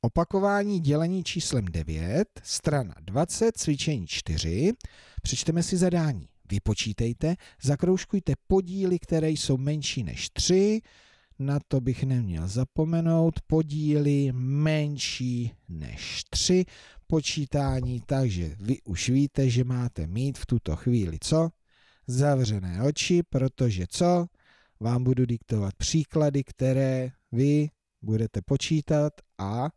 Opakování dělení číslem 9, strana 20, cvičení 4. Přečteme si zadání. Vypočítejte, zakroužkujte podíly, které jsou menší než 3. Na to bych neměl zapomenout. Podíly menší než 3 počítání, takže vy už víte, že máte mít v tuto chvíli co? Zavřené oči, protože co? Vám budu diktovat příklady, které vy budete počítat a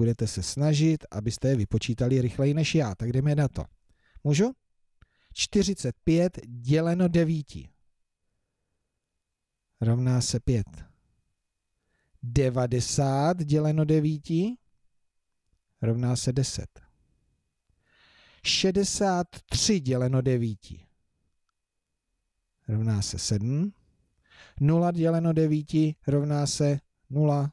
budete se snažit, abyste je vypočítali rychleji než já. Tak jdeme na to. Můžu? 45 děleno 9 rovná se 5. 90 děleno 9 rovná se 10. 63 děleno 9 rovná se 7. 0 děleno 9 rovná se 0.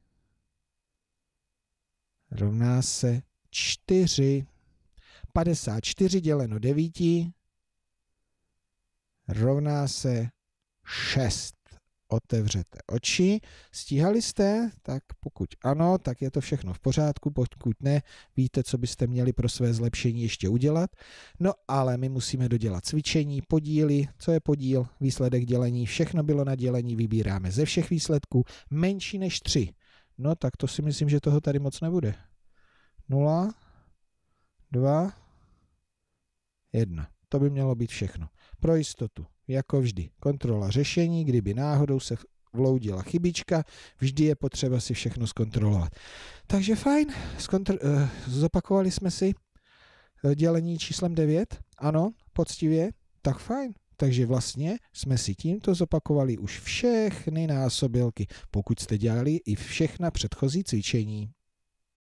rovná se 4. 54 děleno 9 rovná se 6. Otevřete oči. Stíhali jste? Tak pokud ano, tak je to všechno v pořádku. Pokud ne, víte, co byste měli pro své zlepšení ještě udělat. No ale my musíme dodělat cvičení, podíly, co je podíl, výsledek dělení, všechno bylo na dělení, vybíráme ze všech výsledků menší než 3 No tak to si myslím, že toho tady moc nebude. 0, 2, 1. To by mělo být všechno. Pro jistotu, jako vždy, kontrola řešení, kdyby náhodou se vloudila chybička, vždy je potřeba si všechno zkontrolovat. Takže fajn, eh, zopakovali jsme si eh, dělení číslem 9, ano, poctivě, tak fajn. Takže vlastně jsme si tímto zopakovali už všechny násobilky, pokud jste dělali i všechna předchozí cvičení.